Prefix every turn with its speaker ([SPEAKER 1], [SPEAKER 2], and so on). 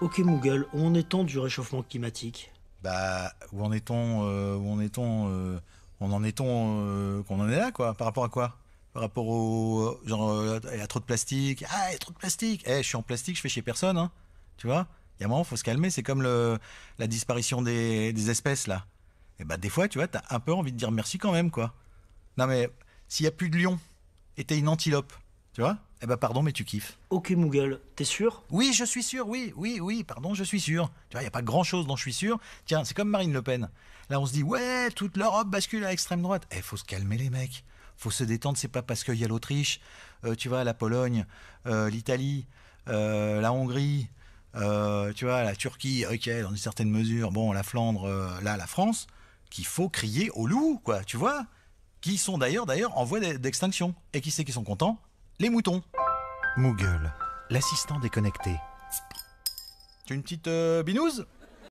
[SPEAKER 1] Ok google où en est-on du réchauffement climatique
[SPEAKER 2] Bah, où en est-on euh, Où en est-on euh, On en est-on euh, qu'on en est là, quoi Par rapport à quoi Par rapport au genre, il y a trop de plastique. Ah, il y a trop de plastique. Eh, je suis en plastique, je fais chez personne, hein. Tu vois Il y a un moment, faut se calmer. C'est comme le, la disparition des, espèces là. Et eh bah, des fois, tu vois, t'as un peu envie de dire merci quand même, quoi. Non mais s'il y a plus de lion, et t'es une antilope, tu vois eh ben pardon, mais tu kiffes. Ok Mougal, t'es sûr Oui, je suis sûr, oui, oui, oui, pardon, je suis sûr. Tu vois, il n'y a pas grand-chose dont je suis sûr. Tiens, c'est comme Marine Le Pen. Là, on se dit, ouais, toute l'Europe bascule à l'extrême droite. Eh, faut se calmer les mecs. Faut se détendre, c'est pas parce qu'il y a l'Autriche, euh, tu vois, la Pologne, euh, l'Italie, euh, la Hongrie, tu vois, la Turquie, ok, dans une certaine mesure, bon, la Flandre, là, la France, qu'il faut crier au loup, quoi, tu vois qui sont d'ailleurs d'ailleurs en voie d'extinction. Et qui sait qui sont contents les moutons. Moogle, l'assistant déconnecté. Une petite euh, binouse